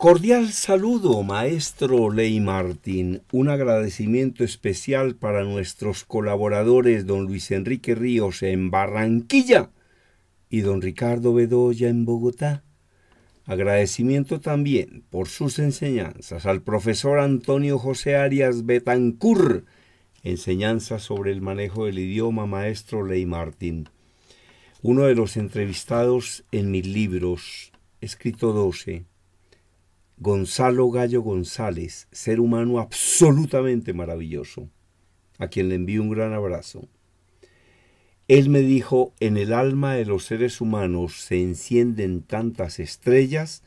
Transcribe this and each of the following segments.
Cordial saludo, maestro Ley Martín. Un agradecimiento especial para nuestros colaboradores, don Luis Enrique Ríos en Barranquilla y don Ricardo Bedoya en Bogotá. Agradecimiento también por sus enseñanzas al profesor Antonio José Arias Betancur, enseñanza sobre el manejo del idioma, maestro Ley Martín. Uno de los entrevistados en mis libros, escrito 12 Gonzalo Gallo González, ser humano absolutamente maravilloso, a quien le envío un gran abrazo. Él me dijo, en el alma de los seres humanos se encienden tantas estrellas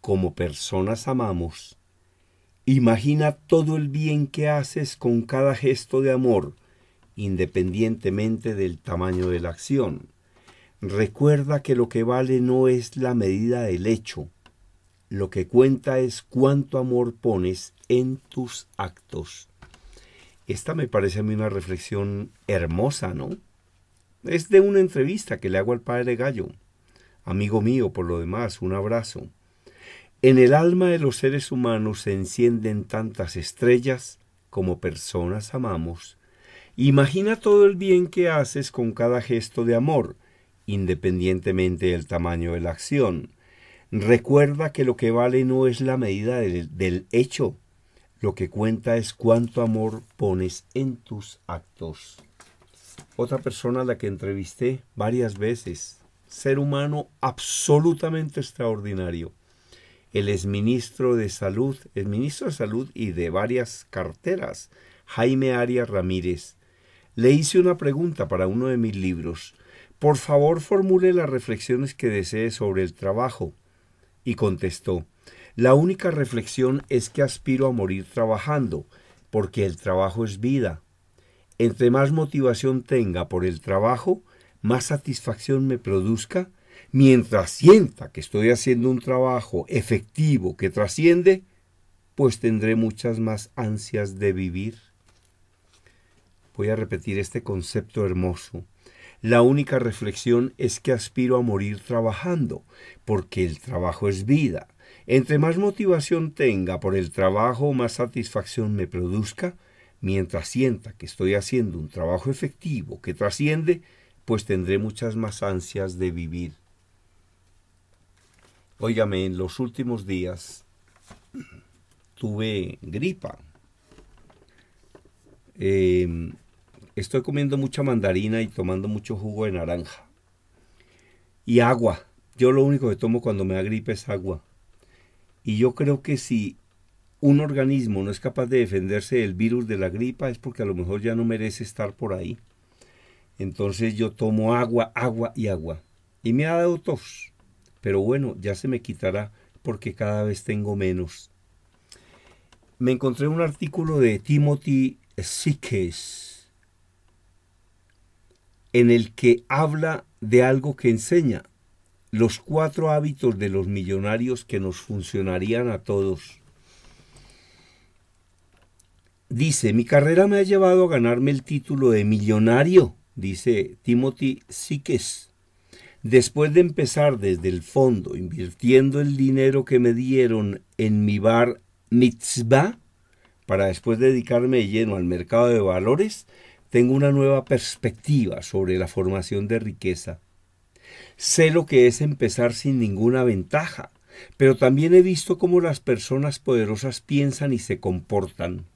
como personas amamos. Imagina todo el bien que haces con cada gesto de amor, independientemente del tamaño de la acción. Recuerda que lo que vale no es la medida del hecho, lo que cuenta es cuánto amor pones en tus actos. Esta me parece a mí una reflexión hermosa, ¿no? Es de una entrevista que le hago al padre Gallo. Amigo mío, por lo demás, un abrazo. En el alma de los seres humanos se encienden tantas estrellas como personas amamos. Imagina todo el bien que haces con cada gesto de amor, independientemente del tamaño de la acción. Recuerda que lo que vale no es la medida del, hecho, lo que cuenta es cuánto amor pones en tus actos. Otra persona a la que entrevisté varias veces, ser humano absolutamente extraordinario. El exministro de Salud, el ministro de Salud y de varias carteras, Jaime Arias Ramírez. Le hice una pregunta para uno de mis libros. Por favor, formule las reflexiones que desee sobre el trabajo, y contestó, la única reflexión es que aspiro a morir trabajando, porque el trabajo es vida. Entre más motivación tenga por el trabajo, más satisfacción me produzca, mientras sienta que estoy haciendo un trabajo efectivo que trasciende, pues tendré muchas más ansias de vivir. Voy a repetir este concepto hermoso. La única reflexión es que aspiro a morir trabajando, porque el trabajo es vida. Entre más motivación tenga por el trabajo, más satisfacción me produzca, mientras sienta que estoy haciendo un trabajo efectivo que trasciende, pues tendré muchas más ansias de vivir. Óigame, en los últimos días tuve gripa. Em, estoy comiendo mucha mandarina y tomando mucho jugo de naranja. Y agua. Yo lo único que tomo cuando me da gripe es agua. Y yo creo que si un organismo no es capaz de defenderse del virus de la gripa es porque a lo mejor ya no merece estar por ahí. Entonces yo tomo agua, agua y agua. Y me ha dado tos. Pero bueno, ya se me quitará porque cada vez tengo menos. Me encontré un artículo de Timothy Sikes en el que habla de algo que enseña, los cuatro hábitos de los millonarios que nos funcionarían a todos. Dice, mi carrera me ha llevado a ganarme el título de millonario, dice Timothy Sikes. Después de empezar desde el fondo, invirtiendo el dinero que me dieron en mi bar mitzvah, para después dedicarme lleno al mercado de valores, tengo una nueva perspectiva sobre la formación de riqueza. Sé lo que es empezar sin ninguna ventaja, pero también he visto cómo las personas poderosas piensan y se comportan.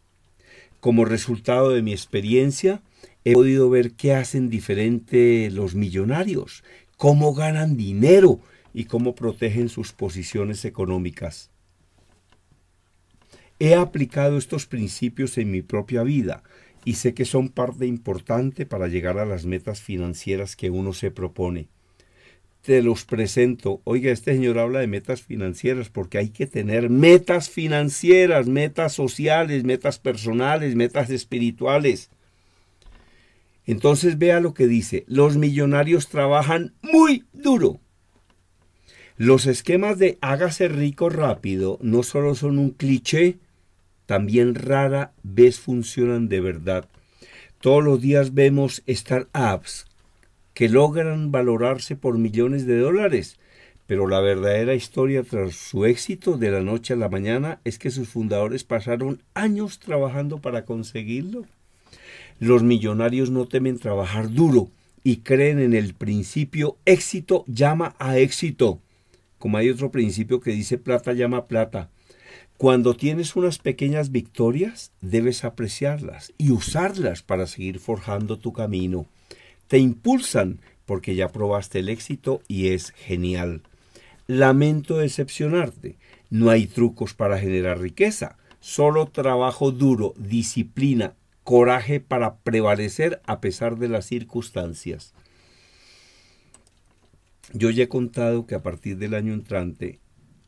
Como resultado de mi experiencia, he podido ver qué hacen diferente los millonarios, cómo ganan dinero y cómo protegen sus posiciones económicas. He aplicado estos principios en mi propia vida y sé que son parte importante para llegar a las metas financieras que uno se propone. Te los presento. Oiga, este señor habla de metas financieras porque hay que tener metas financieras, metas sociales, metas personales, metas espirituales. Entonces vea lo que dice. Los millonarios trabajan muy duro. Los esquemas de hágase rico rápido no solo son un cliché, también rara vez funcionan de verdad. Todos los días vemos startups que logran valorarse por millones de dólares, pero la verdadera historia tras su éxito de la noche a la mañana es que sus fundadores pasaron años trabajando para conseguirlo. Los millonarios no temen trabajar duro y creen en el principio éxito llama a éxito. Como hay otro principio que dice plata llama plata. Cuando tienes unas pequeñas victorias, debes apreciarlas y usarlas para seguir forjando tu camino. Te impulsan porque ya probaste el éxito y es genial. Lamento decepcionarte. No hay trucos para generar riqueza, solo trabajo duro, disciplina, coraje para prevalecer a pesar de las circunstancias. Yo ya he contado que a partir del año entrante,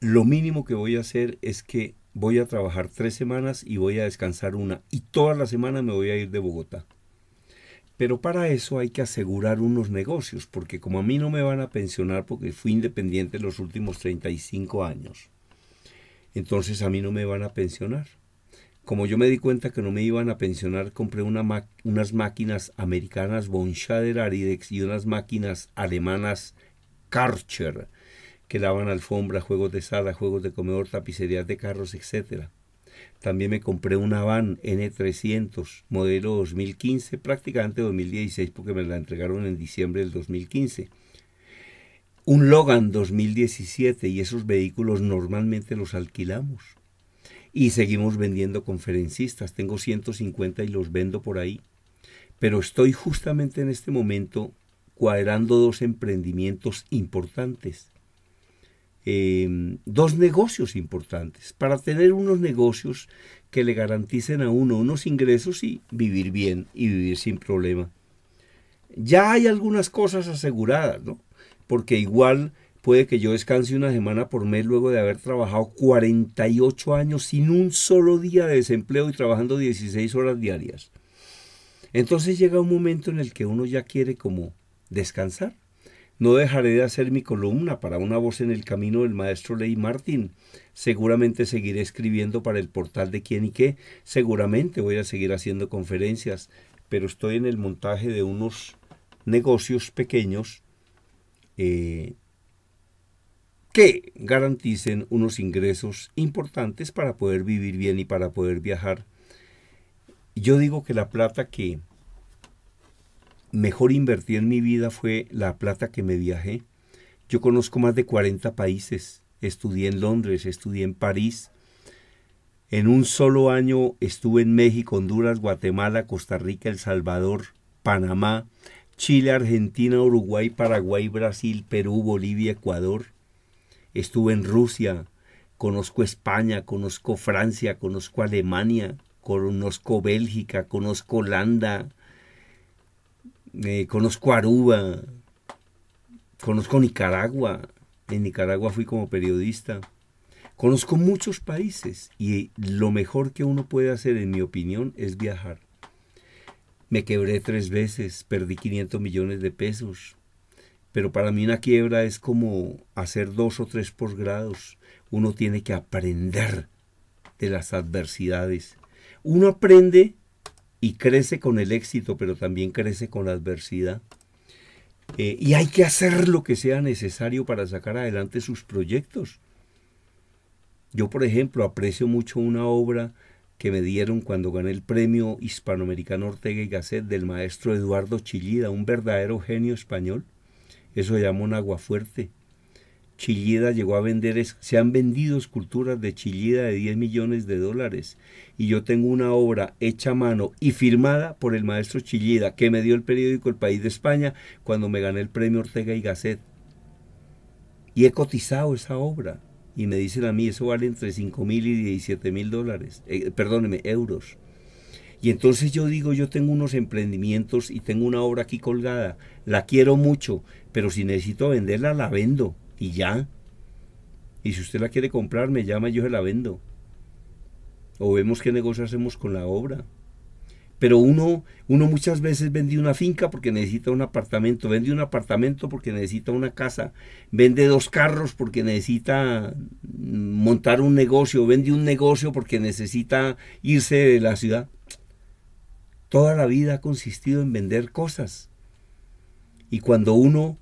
lo mínimo que voy a hacer es que voy a trabajar tres semanas y voy a descansar una. Y toda la semana me voy a ir de Bogotá. Pero para eso hay que asegurar unos negocios, porque como a mí no me van a pensionar porque fui independiente los últimos 35 años, entonces a mí no me van a pensionar. Como yo me di cuenta que no me iban a pensionar, compré unas máquinas americanas von Aridex y unas máquinas alemanas Karcher que lavan alfombra juegos de sala, juegos de comedor, tapicerías de carros, etc. También me compré una van N300, modelo 2015, prácticamente 2016 porque me la entregaron en diciembre del 2015. Un Logan 2017 y esos vehículos normalmente los alquilamos. Y seguimos vendiendo conferencistas. Tengo 150 y los vendo por ahí. Pero estoy justamente en este momento cuadrando dos emprendimientos importantes Em, dos negocios importantes, para tener unos negocios que le garanticen a uno unos ingresos y vivir bien y vivir sin problema. Ya hay algunas cosas aseguradas, ¿no? Porque igual puede que yo descanse una semana por mes luego de haber trabajado 48 años sin un solo día de desempleo y trabajando 16 horas diarias. Entonces llega un momento en el que uno ya quiere como descansar. No dejaré de hacer mi columna para una voz en el camino del maestro Ley martín Seguramente seguiré escribiendo para el portal de quién y qué. Seguramente voy a seguir haciendo conferencias. Pero estoy en el montaje de unos negocios pequeños eh, que garanticen unos ingresos importantes para poder vivir bien y para poder viajar. Yo digo que la plata que mejor invertí en mi vida fue la plata que me viajé. Yo conozco más de 40 países. Estudié en Londres, estudié en París. En un solo año estuve en México, Honduras, Guatemala, Costa Rica, El Salvador, Panamá, Chile, Argentina, Uruguay, Paraguay, Brasil, Perú, Bolivia, Ecuador. Estuve en Rusia, conozco España, conozco Francia, conozco Alemania, conozco Bélgica, conozco Holanda, eh, conozco Aruba, conozco Nicaragua, en Nicaragua fui como periodista, conozco muchos países y lo mejor que uno puede hacer, en mi opinión, es viajar. Me quebré tres veces, perdí 500 millones de pesos, pero para mí una quiebra es como hacer dos o tres posgrados. Uno tiene que aprender de las adversidades. Uno aprende y crece con el éxito, pero también crece con la adversidad. Eh, y hay que hacer lo que sea necesario para sacar adelante sus proyectos. Yo, por ejemplo, aprecio mucho una obra que me dieron cuando gané el premio hispanoamericano Ortega y Gasset del maestro Eduardo Chillida, un verdadero genio español. Eso llamó un aguafuerte. Chillida llegó a vender, se han vendido esculturas de Chillida de 10 millones de dólares. Y yo tengo una obra hecha a mano y firmada por el maestro Chillida que me dio el periódico El País de España cuando me gané el premio Ortega y Gasset. Y he cotizado esa obra. Y me dicen a mí, eso vale entre 5 mil y 17 mil dólares, eh, perdóneme, euros. Y entonces yo digo, yo tengo unos emprendimientos y tengo una obra aquí colgada, la quiero mucho, pero si necesito venderla, la vendo y ya. Y si usted la quiere comprar, me llama y yo se la vendo. O vemos qué negocio hacemos con la obra. Pero uno, uno muchas veces vende una finca porque necesita un apartamento, vende un apartamento porque necesita una casa, vende dos carros porque necesita montar un negocio, vende un negocio porque necesita irse de la ciudad. Toda la vida ha consistido en vender cosas. Y cuando uno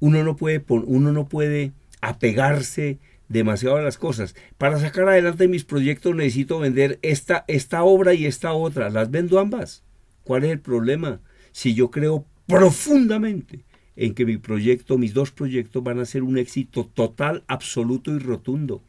uno no puede, uno no puede apegarse demasiado a las cosas. Para sacar adelante mis proyectos necesito vender esta, esta obra y esta otra. Las vendo ambas. ¿Cuál es el problema? Si yo creo profundamente en que mi proyecto, mis dos proyectos van a ser un éxito total, absoluto y rotundo.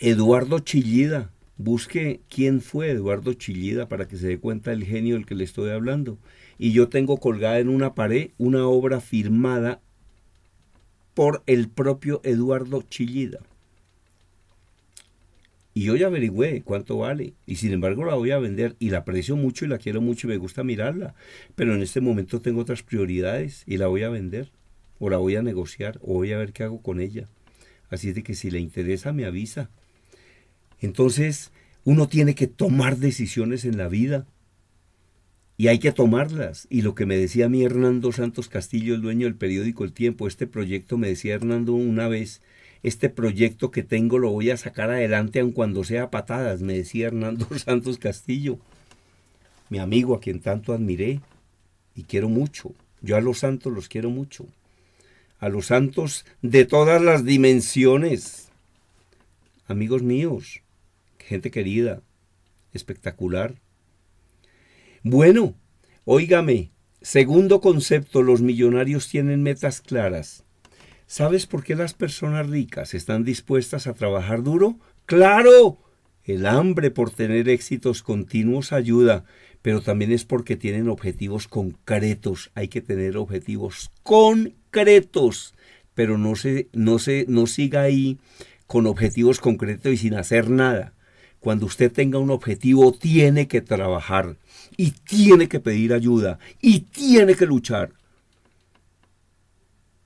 Eduardo Chillida, busque quién fue Eduardo Chillida para que se dé cuenta del genio del que le estoy hablando y yo tengo colgada en una pared una obra firmada por el propio Eduardo Chillida. Y yo ya averigüé cuánto vale. Y sin embargo la voy a vender y la aprecio mucho y la quiero mucho y me gusta mirarla. Pero en este momento tengo otras prioridades y la voy a vender. O la voy a negociar o voy a ver qué hago con ella. Así es de que si le interesa me avisa. Entonces uno tiene que tomar decisiones en la vida y hay que tomarlas. Y lo que me decía mi Hernando Santos Castillo, el dueño del periódico El Tiempo, este proyecto, me decía Hernando una vez, este proyecto que tengo lo voy a sacar adelante aun cuando sea patadas, me decía Hernando Santos Castillo, mi amigo a quien tanto admiré y quiero mucho. Yo a los santos los quiero mucho. A los santos de todas las dimensiones. Amigos míos, gente querida, espectacular. Bueno, óigame, segundo concepto, los millonarios tienen metas claras. ¿Sabes por qué las personas ricas están dispuestas a trabajar duro? Claro, el hambre por tener éxitos continuos ayuda, pero también es porque tienen objetivos concretos. Hay que tener objetivos concretos, pero no se, no se, no siga ahí con objetivos concretos y sin hacer nada cuando usted tenga un objetivo, tiene que trabajar y tiene que pedir ayuda y tiene que luchar.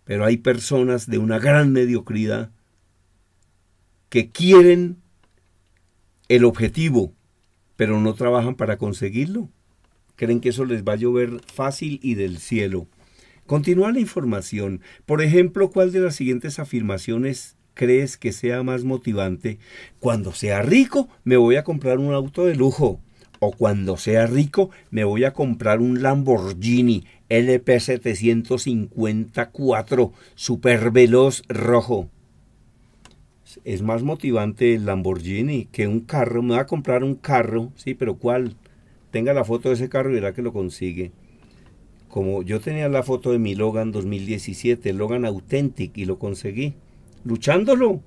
Pero hay personas de una gran mediocridad que quieren el objetivo, pero no trabajan para conseguirlo. Creen que eso les va a llover fácil y del cielo. Continúa la información. Por ejemplo, ¿cuál de las siguientes afirmaciones crees que sea más motivante? Cuando sea rico me voy a comprar un auto de lujo. O cuando sea rico me voy a comprar un Lamborghini LP754 veloz rojo. Es más motivante el Lamborghini que un carro. Me va a comprar un carro, sí, pero ¿cuál? Tenga la foto de ese carro y verá que lo consigue como yo tenía la foto de mi Logan 2017, Logan Authentic, y lo conseguí luchándolo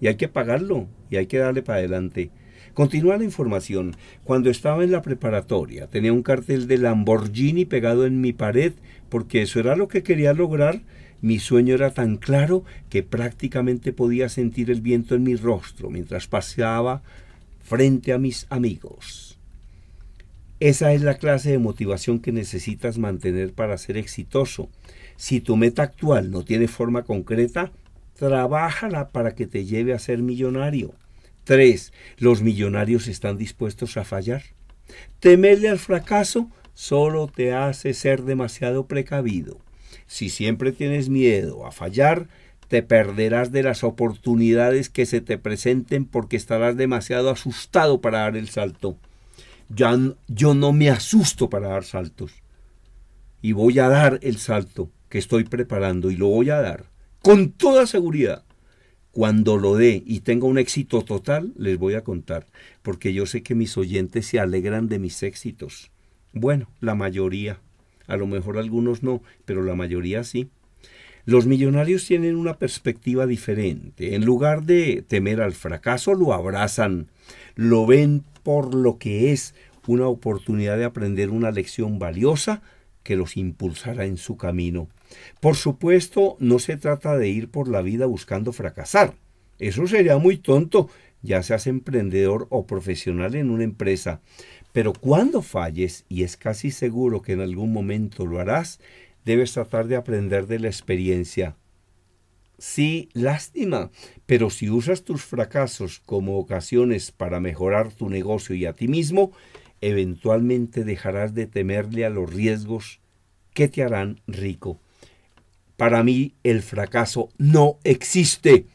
y hay que pagarlo y hay que darle para adelante. Continúa la información. Cuando estaba en la preparatoria tenía un cartel de Lamborghini pegado en mi pared porque eso era lo que quería lograr. Mi sueño era tan claro que prácticamente podía sentir el viento en mi rostro mientras paseaba frente a mis amigos. Esa es la clase de motivación que necesitas mantener para ser exitoso. Si tu meta actual no tiene forma concreta, trabájala para que te lleve a ser millonario. Tres, los millonarios están dispuestos a fallar. Temerle al fracaso solo te hace ser demasiado precavido. Si siempre tienes miedo a fallar, te perderás de las oportunidades que se te presenten porque estarás demasiado asustado para dar el salto. yo no me asusto para dar saltos. Y voy a dar el salto que estoy preparando y lo voy a dar con toda seguridad. Cuando lo dé y tenga un éxito total, les voy a contar, porque yo sé que mis oyentes se alegran de mis éxitos. Bueno, la mayoría, a lo mejor algunos no, pero la mayoría sí. Los millonarios tienen una perspectiva diferente. En lugar de temer al fracaso, lo abrazan, lo ven por lo que es una oportunidad de aprender una lección valiosa que los impulsará en su camino. Por supuesto, no se trata de ir por la vida buscando fracasar. Eso sería muy tonto, ya seas emprendedor o profesional en una empresa. Pero cuando falles, y es casi seguro que en algún momento lo harás, debes tratar de aprender de la experiencia. Sí, lástima, pero si usas tus fracasos como ocasiones para mejorar tu negocio y a ti mismo, eventualmente dejarás de temerle a los riesgos que te harán rico. Para mí el fracaso no existe.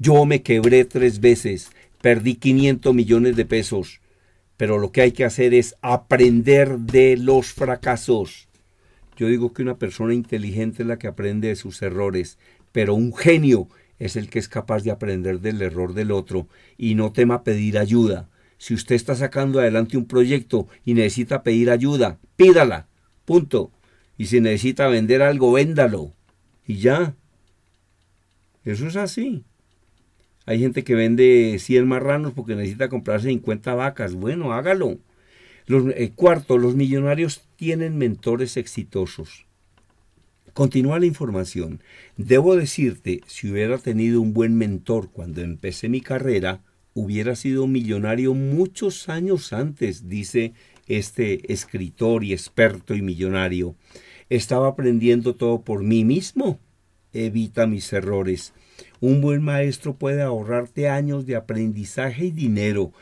Yo me quebré tres veces, perdí 500 millones de pesos, pero lo que hay que hacer es aprender de los fracasos. Yo digo que una persona inteligente es la que aprende de sus errores, pero un genio es el que es capaz de aprender del error del otro y no tema pedir ayuda. Si usted está sacando adelante un proyecto y necesita pedir ayuda, pídala. Punto. Y si necesita vender algo, véndalo y ya. Eso es así. Hay gente que vende 100 marranos porque necesita comprarse 50 vacas. Bueno, hágalo. Los, eh, cuarto, los millonarios tienen mentores exitosos. Continúa la información. Debo decirte, si hubiera tenido un buen mentor cuando empecé mi carrera, hubiera sido millonario muchos años antes, dice este escritor y experto y millonario. Estaba aprendiendo todo por mí mismo. Evita mis errores. Un buen maestro puede ahorrarte años de aprendizaje y dinero.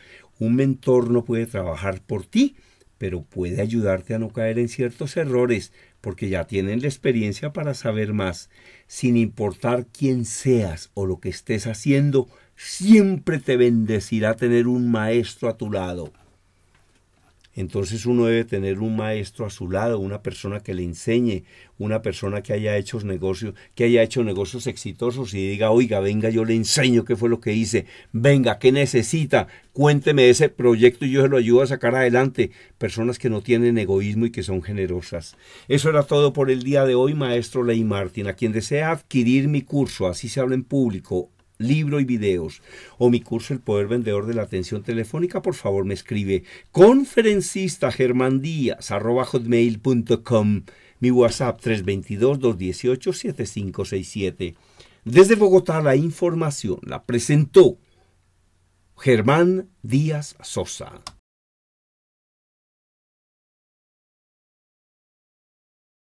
Un mentor no puede trabajar por ti, pero puede ayudarte a no caer en ciertos errores, porque ya tienen la experiencia para saber más. Sin importar quién seas o lo que estés haciendo, siempre te bendecirá tener un maestro a tu lado. Entonces uno debe tener un maestro a su lado, una persona que le enseñe, una persona que haya hecho negocios, que haya hecho negocios exitosos y diga, oiga, venga, yo le enseño qué fue lo que hice, venga, qué necesita, cuénteme ese proyecto y yo se lo ayudo a sacar adelante. Personas que no tienen egoísmo y que son generosas. Eso era todo por el día de hoy, maestro Ley Martín. A quien desea adquirir mi curso, así se habla en público, libro y videos, o mi curso El Poder Vendedor de la Atención Telefónica, por favor me escribe conferencista hotmail.com mi WhatsApp 322-218-7567. Desde Bogotá la información la presentó Germán Díaz Sosa.